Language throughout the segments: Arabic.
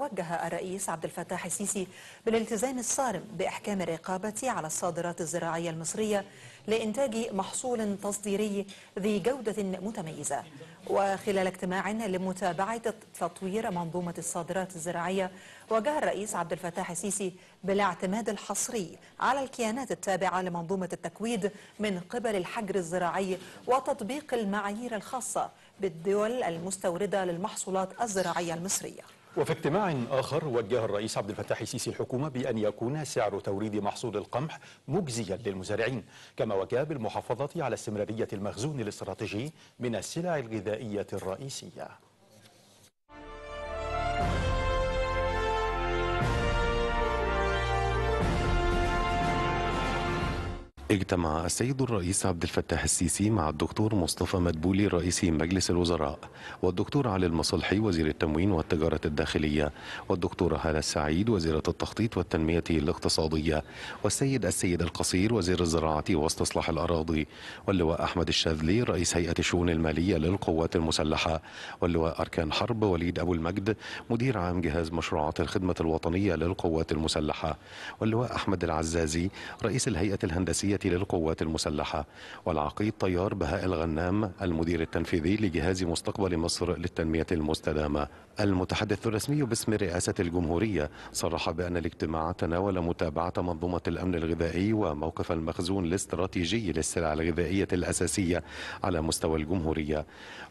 وجه الرئيس عبد الفتاح السيسي بالالتزام الصارم بإحكام الرقابة على الصادرات الزراعية المصرية لإنتاج محصول تصديري ذي جودة متميزة وخلال اجتماع لمتابعة تطوير منظومة الصادرات الزراعية وجه الرئيس عبد الفتاح السيسي بالاعتماد الحصري على الكيانات التابعة لمنظومة التكويد من قبل الحجر الزراعي وتطبيق المعايير الخاصة بالدول المستوردة للمحصولات الزراعية المصرية وفي اجتماع آخر وجه الرئيس عبد الفتاح السيسي الحكومة بأن يكون سعر توريد محصول القمح مجزيا للمزارعين كما وجه بالمحافظة على استمرارية المخزون الاستراتيجي من السلع الغذائية الرئيسية اجتمع السيد الرئيس عبد الفتاح السيسي مع الدكتور مصطفى مدبولي رئيس مجلس الوزراء والدكتور علي المصلحي وزير التموين والتجارة الداخلية والدكتورة هالة السعيد وزيرة التخطيط والتنمية الاقتصادية والسيد السيد القصير وزير الزراعة واستصلاح الأراضي واللواء أحمد الشاذلي رئيس هيئة الشؤون المالية للقوات المسلحة واللواء أركان حرب وليد أبو المجد مدير عام جهاز مشروعات الخدمة الوطنية للقوات المسلحة واللواء أحمد العزازي رئيس الهيئة الهندسية العسكرية للقوات المسلحة والعقيد طيار بهاء الغنام المدير التنفيذي لجهاز مستقبل مصر للتنمية المستدامة المتحدث الرسمي باسم رئاسة الجمهورية صرح بأن الاجتماع تناول متابعة منظومة الأمن الغذائي وموقف المخزون الاستراتيجي للسلع الغذائية الأساسية على مستوى الجمهورية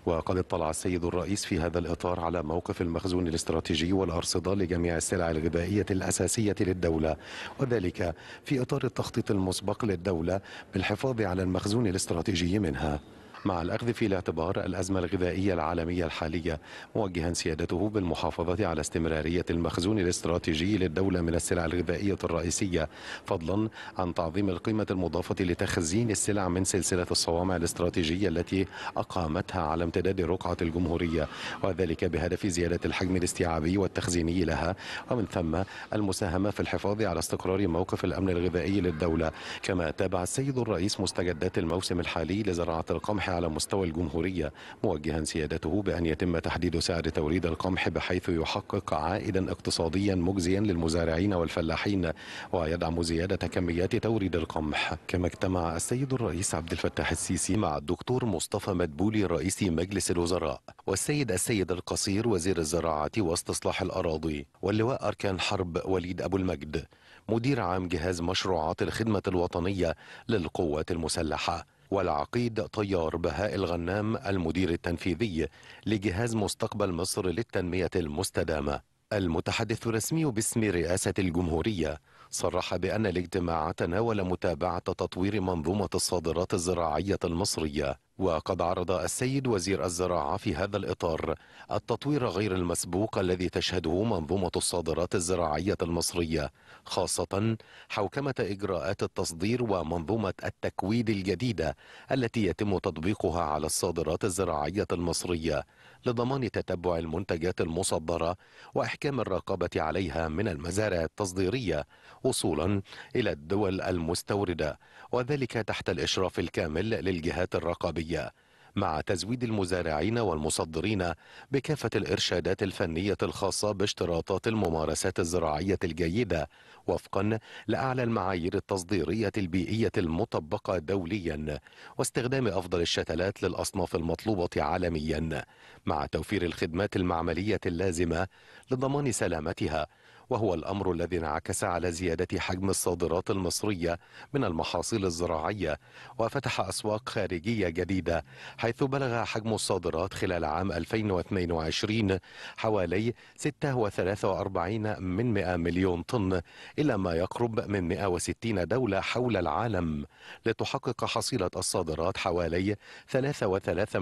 وقد اطلع السيد الرئيس في هذا الإطار على موقف المخزون الاستراتيجي والأرصدة لجميع السلع الغذائية الأساسية للدولة وذلك في إطار التخطيط المسبق للدولة الدولة بالحفاظ على المخزون الاستراتيجي منها مع الأخذ في الاعتبار الأزمة الغذائية العالمية الحالية موجها سيادته بالمحافظة على استمرارية المخزون الاستراتيجي للدولة من السلع الغذائية الرئيسية فضلا عن تعظيم القيمة المضافة لتخزين السلع من سلسلة الصوامع الاستراتيجية التي أقامتها على امتداد رقعة الجمهورية وذلك بهدف زيادة الحجم الاستيعابي والتخزيني لها ومن ثم المساهمة في الحفاظ على استقرار موقف الأمن الغذائي للدولة كما تابع السيد الرئيس مستجدات الموسم الحالي لزراعة القمح على مستوى الجمهورية موجها سيادته بأن يتم تحديد سعر توريد القمح بحيث يحقق عائدا اقتصاديا مجزيا للمزارعين والفلاحين ويدعم زيادة كميات توريد القمح كما اجتمع السيد الرئيس عبد الفتاح السيسي مع الدكتور مصطفى مدبولي رئيس مجلس الوزراء والسيد السيد القصير وزير الزراعة واستصلاح الأراضي واللواء أركان حرب وليد أبو المجد مدير عام جهاز مشروعات الخدمة الوطنية للقوات المسلحة والعقيد طيار بهاء الغنام المدير التنفيذي لجهاز مستقبل مصر للتنمية المستدامة المتحدث الرسمي باسم رئاسة الجمهورية صرح بأن الاجتماع تناول متابعة تطوير منظومة الصادرات الزراعية المصرية وقد عرض السيد وزير الزراعة في هذا الإطار التطوير غير المسبوق الذي تشهده منظومة الصادرات الزراعية المصرية خاصة حوكمة إجراءات التصدير ومنظومة التكويد الجديدة التي يتم تطبيقها على الصادرات الزراعية المصرية لضمان تتبع المنتجات المصدرة وإحكام الرقابة عليها من المزارع التصديرية وصولا إلى الدول المستوردة وذلك تحت الإشراف الكامل للجهات الرقابية الدولية مع تزويد المزارعين والمصدرين بكافة الإرشادات الفنية الخاصة باشتراطات الممارسات الزراعية الجيدة وفقا لأعلى المعايير التصديرية البيئية المطبقة دوليا واستخدام أفضل الشتلات للأصناف المطلوبة عالميا مع توفير الخدمات المعملية اللازمة لضمان سلامتها وهو الأمر الذي انعكس على زيادة حجم الصادرات المصرية من المحاصيل الزراعية وفتح أسواق خارجية جديدة حيث بلغ حجم الصادرات خلال عام 2022 حوالي 46 من 100 مليون طن إلى ما يقرب من 160 دولة حول العالم لتحقق حصيلة الصادرات حوالي 3.3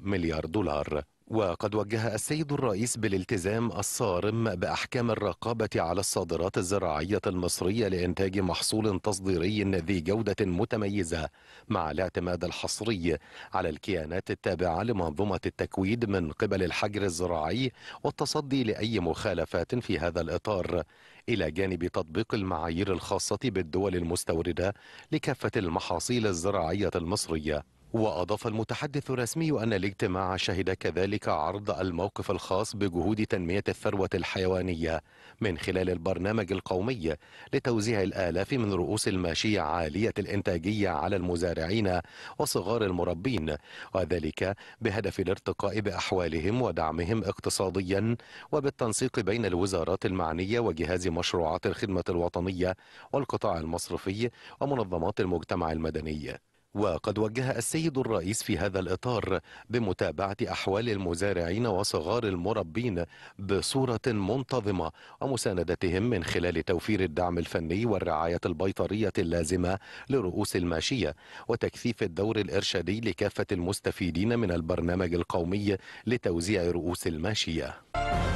مليار دولار وقد وجه السيد الرئيس بالالتزام الصارم بأحكام الرقابة على الصادرات الزراعية المصرية لإنتاج محصول تصديري ذي جودة متميزة مع الاعتماد الحصري على الكيانات التابعة لمنظومة التكويد من قبل الحجر الزراعي والتصدي لأي مخالفات في هذا الإطار إلى جانب تطبيق المعايير الخاصة بالدول المستوردة لكافة المحاصيل الزراعية المصرية وأضاف المتحدث الرسمي أن الاجتماع شهد كذلك عرض الموقف الخاص بجهود تنمية الثروة الحيوانية من خلال البرنامج القومي لتوزيع الآلاف من رؤوس الماشية عالية الإنتاجية على المزارعين وصغار المربين وذلك بهدف الارتقاء بأحوالهم ودعمهم اقتصاديا وبالتنسيق بين الوزارات المعنية وجهاز مشروعات الخدمة الوطنية والقطاع المصرفي ومنظمات المجتمع المدني وقد وجه السيد الرئيس في هذا الإطار بمتابعة أحوال المزارعين وصغار المربين بصورة منتظمة ومساندتهم من خلال توفير الدعم الفني والرعاية البيطرية اللازمة لرؤوس الماشية وتكثيف الدور الإرشادي لكافة المستفيدين من البرنامج القومي لتوزيع رؤوس الماشية